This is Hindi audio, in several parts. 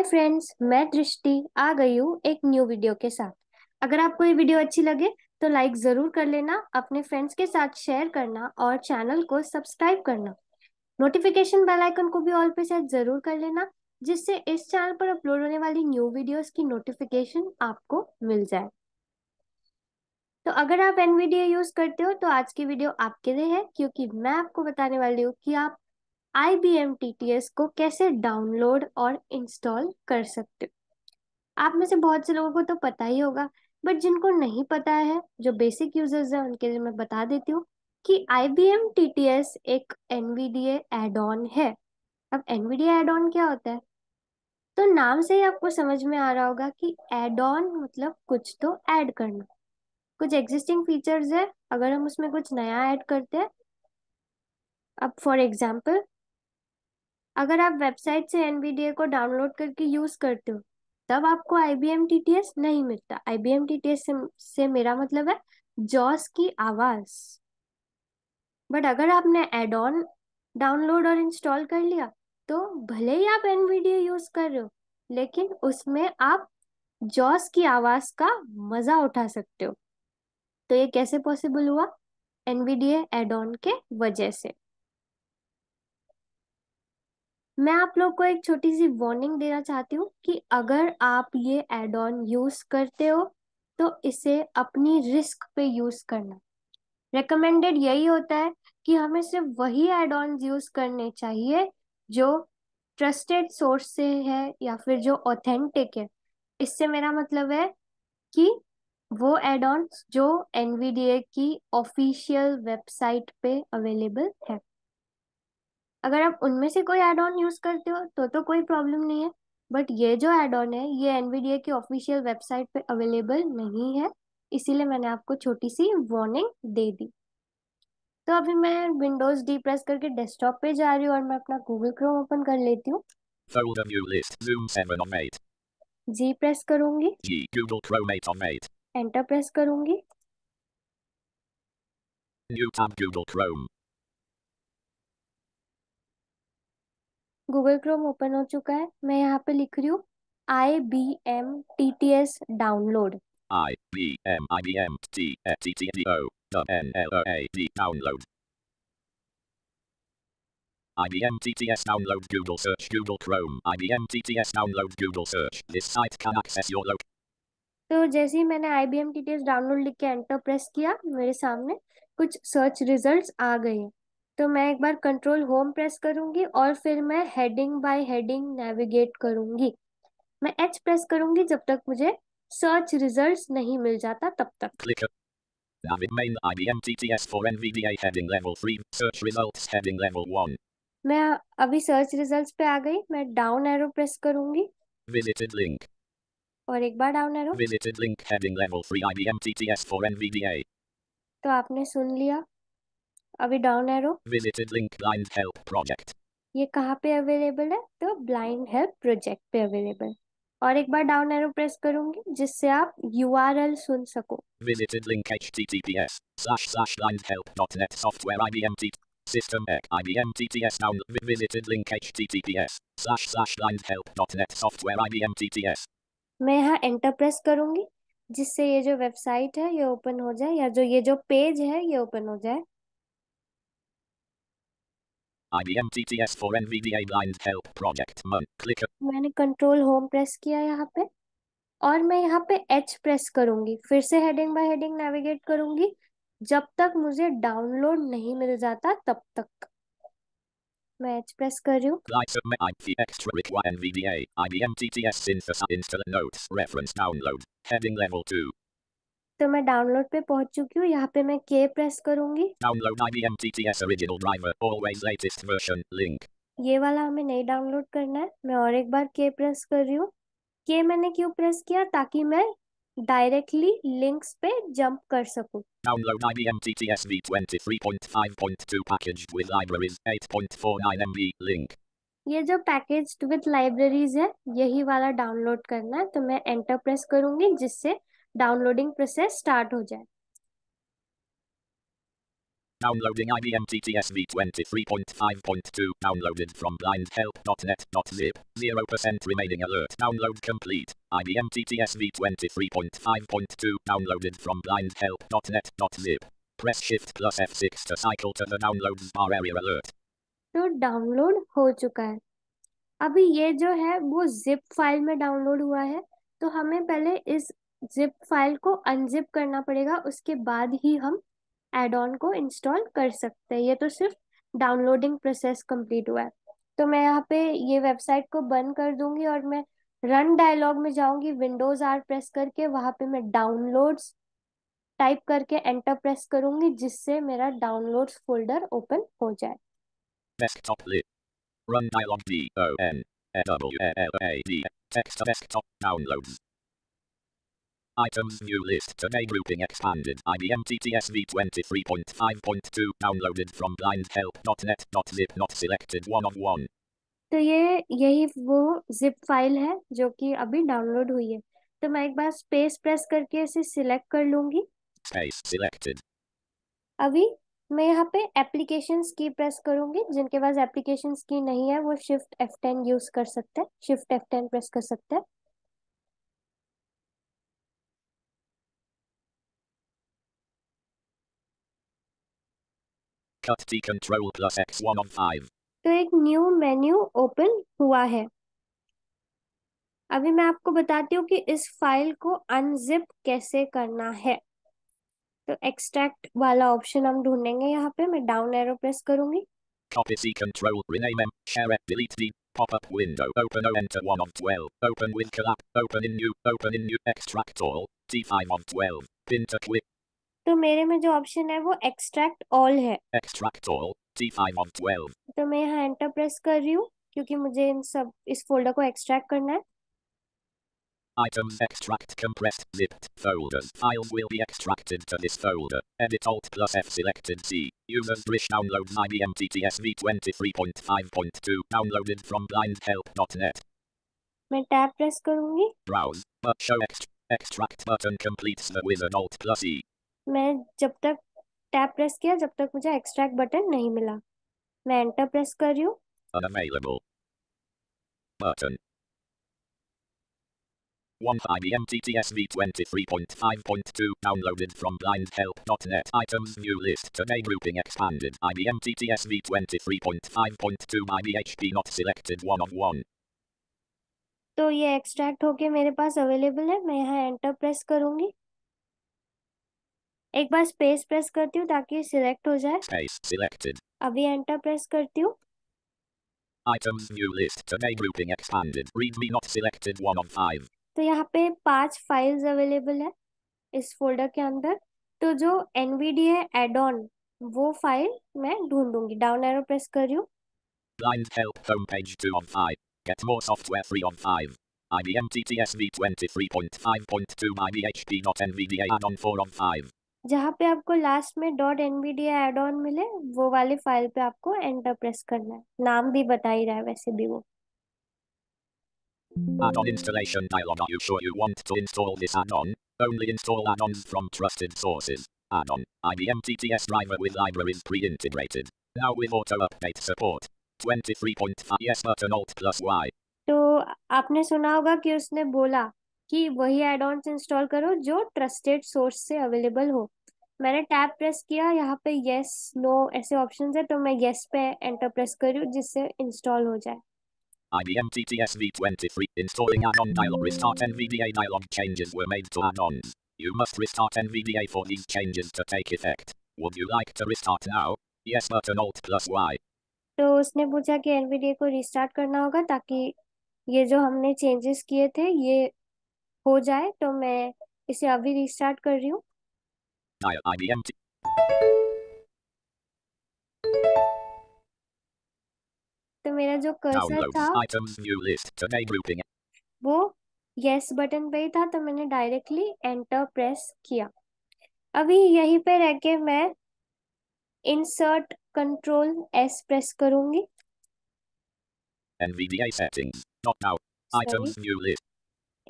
हाय फ्रेंड्स मैं दृष्टि आ गई हूँ एक न्यू वीडियो के साथ अगर आपको ये वीडियो अच्छी लगे तो लाइक ज़रूर कर लेना अपने फ्रेंड्स के साथ शेयर करना और चैनल को सब्सक्राइब करना नोटिफिकेशन बेल आइकन को भी ऑल पे सेट ज़रूर कर लेना जिससे इस चैनल पर अपलोड होने वाली न्यू वीडियोस की नोटिफिकेशन आपको मिल जाए तो अगर आप एन यूज़ करते हो तो आज की वीडियो आपके लिए है क्योंकि मैं आपको बताने वाली हूँ कि आप I B M T T S को कैसे डाउनलोड और इंस्टॉल कर सकते हो आप में से बहुत से लोगों को तो पता ही होगा बट जिनको नहीं पता है जो बेसिक यूजर्स हैं उनके लिए मैं बता देती हूँ कि I B M T T S एक N V D add on है अब N V D add on क्या होता है तो नाम से ही आपको समझ में आ रहा होगा कि एड ऑन मतलब कुछ तो ऐड करना कुछ एग्जिस्टिंग फीचर्स है अगर हम उसमें कुछ नया ऐड करते हैं अब फॉर एग्जाम्पल अगर आप वेबसाइट से एनवीडीए को डाउनलोड करके यूज करते हो तब आपको I B M T T S नहीं मिलता I B M T T S से, से मेरा मतलब है जॉस की आवाज बट अगर आपने एड ऑन डाउनलोड और इंस्टॉल कर लिया तो भले ही आप एनवीडियो यूज कर रहे हो लेकिन उसमें आप जॉस की आवाज का मजा उठा सकते हो तो ये कैसे पॉसिबल हुआ एनवीडीए एड ऑन के वजह से मैं आप लोग को एक छोटी सी वार्निंग देना चाहती हूँ कि अगर आप ये एड ऑन यूज करते हो तो इसे अपनी रिस्क पे यूज करना रिकमेंडेड यही होता है कि हमें सिर्फ वही एड ऑन यूज करने चाहिए जो ट्रस्टेड सोर्स से है या फिर जो ऑथेंटिक है इससे मेरा मतलब है कि वो एड ऑन जो एनवीडीए की ऑफिशियल वेबसाइट पे अवेलेबल है अगर आप उनमें से कोई एड ऑन यूज करते हो तो तो कोई प्रॉब्लम नहीं है बट ये जो एड ऑन है ये एनवीडीए की ऑफिशियल वेबसाइट पे अवेलेबल नहीं है इसीलिए मैंने आपको छोटी सी वार्निंग दे दी तो अभी मैं विंडोज डी प्रेस करके डेस्कटॉप पे जा रही हूँ और मैं अपना गूगल क्रोम ओपन कर लेती हूँ जी प्रेस करूंगी एंटर प्रेस करूंगी New tab Google Chrome open हो चुका है मैं यहाँ पे लिख रही हूँ I B M T T S download I B M I B M T S T T D O N L O A D download IBM TTS download Google search Google Chrome IBM TTS download Google search this site can access your local तो जैसे ही मैंने IBM TTS डाउनलोड लिख के एंटर प्रेस किया मेरे सामने कुछ सर्च रिजल्ट्स आ गए हैं तो मैं एक बार कंट्रोल होम प्रेस करूंगी और फिर मैं हेडिंग बाय हेडिंग नेविगेट करूंगी मैं एच प्रेस करूंगी जब तक मुझे सर्च रिजल्ट्स नहीं मिल जाता तब तक main IBM TTS for NVDA heading level 3 search results heading level 1 मैं अभी सर्च रिजल्ट्स पे आ गई मैं डाउन एरो प्रेस करूंगी विजिटेड लिंक और एक बार down arrow visited link heading level 3 IBM TTS for NVDA तो आपने सुन लिया अभी down arrow visited link blind help project ये कहाँ पे अवेलेबल है तो ब्लाइंड हेल्प प्रोजेक्ट पे अवेलेबल और एक बार डाउन एरो प्रेस करूंगी जिससे आप यूआरएल सुन सको visited link https blindhelp.net software IBM T system ec IBM TTS down visited link https blindhelp.net software IBM TTS मैं यहाँ एंटर प्रेस करूंगी जिससे ये जो वेबसाइट है ये ओपन हो जाए या जो ये जो पेज है ये ओपन हो जाए IBM TTS for NVDA blind help project mon click मैंने Control Home press किया यहाँ पे और मैं यहाँ पे H press करूँगी फिर से heading by heading navigate करूँगी जब तक मुझे download नहीं मिल जाता तब तक मैं H press कर रही हूँ IBM TTS synthesis install notes reference download heading level two. तो मैं डाउनलोड पे पहुंच चुकी हूँ यहाँ पे मैं के प्रेस करूंगी IBM driver version link ये वाला हमें नहीं डाउनलोड करना है मैं और एक बार के प्रेस कर रही हूँ के मैंने क्यों प्रेस किया ताकि मैं डायरेक्टली लिंक्स पे जंप कर सकूं ये जो पैकेज विद लाइब्रेरीज है यही वाला डाउनलोड करना है तो मैं एंटर प्रेस करूंगी जिससे डाउनलोडिंग प्रोसेस स्टार्ट हो जाए Downloading IBM TTS v23.5.2 downloaded from blindhelp.net.zip 0% remaining alert download complete IBM TTS v23.5.2 downloaded from blindhelp.net.zip press shift plus F6 to cycle to the downloads bar area alert तो डाउनलोड हो चुका है अभी ये जो है वो zip फाइल में डाउनलोड हुआ है तो हमें पहले इस जिप फाइल को अनजिप करना पड़ेगा उसके बाद ही हम एड ऑन को इंस्टॉल कर सकते हैं ये तो सिर्फ डाउनलोडिंग प्रोसेस कंप्लीट हुआ है तो मैं यहाँ पे ये वेबसाइट को बंद कर दूंगी और मैं रन डायलॉग में जाऊंगी विंडोज आर प्रेस करके वहां पे मैं डाउनलोड्स टाइप करके एंटर प्रेस करूंगी जिससे मेरा डाउनलोड्स फोल्डर ओपन हो जाए desktop lib. Run dialog D O N F W L A D. Text desktop downloads. Items view list today grouping expanded. IBM TTS V23.5.2 downloaded from blindhelp.net.zip not selected one of one. तो ये यही वो zip फाइल है जो कि अभी डाउनलोड हुई है तो मैं एक बार स्पेस प्रेस करके इसे सिलेक्ट कर लूंगी Space selected. अभी मैं यहाँ पे एप्लीकेशन की प्रेस करूंगी जिनके पास एप्लीकेशन की नहीं है वो शिफ्ट F10 यूज कर सकते हैं शिफ्ट F10 प्रेस कर सकते हैं Cut T Control plus X one on five. तो एक न्यू मेन्यू ओपन हुआ है अभी मैं आपको बताती हूँ कि इस फाइल को अनजिप कैसे करना है तो एक्सट्रैक्ट वाला ऑप्शन हम ढूंढेंगे यहाँ पे मैं डाउन एरो प्रेस करूंगी Copy C control rename M share F, delete D pop up window open O enter one of twelve open with collab open in new open in new extract all T five of twelve pin to quick तो मेरे में जो ऑप्शन है वो एक्सट्रैक्ट ऑल है एक्सट्रैक्ट ऑल T5 of 12 तो मैं यहाँ एंटर प्रेस कर रही हूँ क्योंकि मुझे इन सब इस फोल्डर को एक्सट्रैक्ट करना है Items extract compressed zipped folders. Files will be extracted to this folder. Edit Alt plus F selected C. Users Drish downloads IBM v 23.5.2 downloaded from blindhelp.net. मैं tab प्रेस करूंगी. Browse but show ext extract button completes the wizard Alt plus E. मैं जब तक टैप प्रेस किया जब तक मुझे एक्सट्रैक्ट बटन नहीं मिला मैं एंटर प्रेस कर रही हूँ Unavailable. Button. 1 IBM TTSV 23.5.2 downloaded from blindhelp.net items view list today grouping expanded IBM TTSV 23.5.2 by BHP not selected one of one तो ये एक्सट्रैक्ट होके मेरे पास अवेलेबल है मैं यहाँ एंटर प्रेस करूंगी एक बार स्पेस प्रेस करती हूँ ताकि सिलेक्ट हो जाए Space selected. अभी एंटर प्रेस करती हूँ Items view list today grouping expanded. Readme not selected one of five. तो यहाँ पे पांच फाइल्स अवेलेबल है इस फोल्डर के अंदर तो जो NVDA एड ऑन वो फाइल मैं ढूंढूंगी डाउन एरो प्रेस कर रही हूँ Blind help homepage two of five. Get more software three of five. IBM TTS v23.5.2 by BHP.NVDA add on four of five. जहाँ पे आपको लास्ट में dot N B D add on मिले वो वाले फाइल पे आपको एंटर प्रेस करना है नाम भी बता ही रहा है वैसे भी वो Add-on installation dialog. Are you sure you want to install this add-on? Only install add-ons from trusted sources. Add-on IBM TTS driver with libraries pre-integrated. Now with auto-update support. 23.5 yes button alt plus Y. तो आपने सुना होगा कि उसने बोला कि वही एड ऑन इंस्टॉल करो जो ट्रस्टेड सोर्स से अवेलेबल हो मैंने टैब प्रेस किया यहाँ पे येस नो ऐसे ऑप्शन है तो मैं येस पे एंटर प्रेस करूँ जिससे इंस्टॉल हो जाए IBM TTS V23 installing add-on dialog restart NVDA dialog changes were made to add-ons. You must restart NVDA for these changes to take effect. Would you like to restart now? Yes button Alt plus Y. तो उसने पूछा कि NVDA को रिस्टार्ट करना होगा ताकि ये जो हमने चेंजेस किए थे ये हो जाए तो मैं इसे अभी रिस्टार्ट कर रही हूँ तो मेरा जो कर्सर था वो यस बटन पे ही था तो मैंने डायरेक्टली एंटर प्रेस किया अभी यहीं पे रह के मैं इंसर्ट कंट्रोल एस प्रेस करूंगी NVDA settings. Not now. Items new list.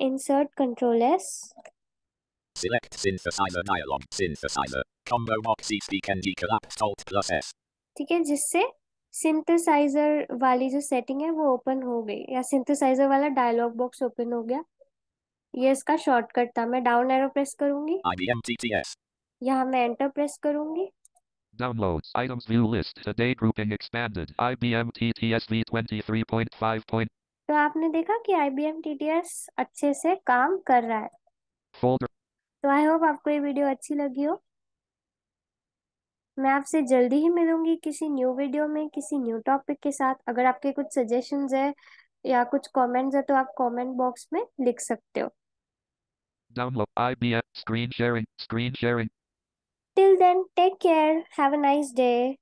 Insert Control S. Select Synthesizer dialog. Synthesizer. Combo box speak and collapse Alt plus S. ठीक है जिससे सिंथेसाइजर वाली जो सेटिंग है वो ओपन हो गई या सिंथेसाइजर वाला डायलॉग बॉक्स ओपन हो गया ये इसका शॉर्टकट था मैं डाउन एरो प्रेस करूंगी IBM TTS यहां मैं एंटर प्रेस करूंगी download items view list the day grouping expanded IBM TTS V23.5. तो आपने देखा कि IBM TTS अच्छे से काम कर रहा है Folder. तो आई होप आपको ये वीडियो अच्छी लगी हो मैं आपसे जल्दी ही मिलूंगी किसी न्यू वीडियो में किसी न्यू टॉपिक के साथ अगर आपके कुछ सजेशंस है या कुछ कमेंट्स है तो आप कमेंट बॉक्स में लिख सकते हो download IBM screen sharing screen sharing till then take care have a nice day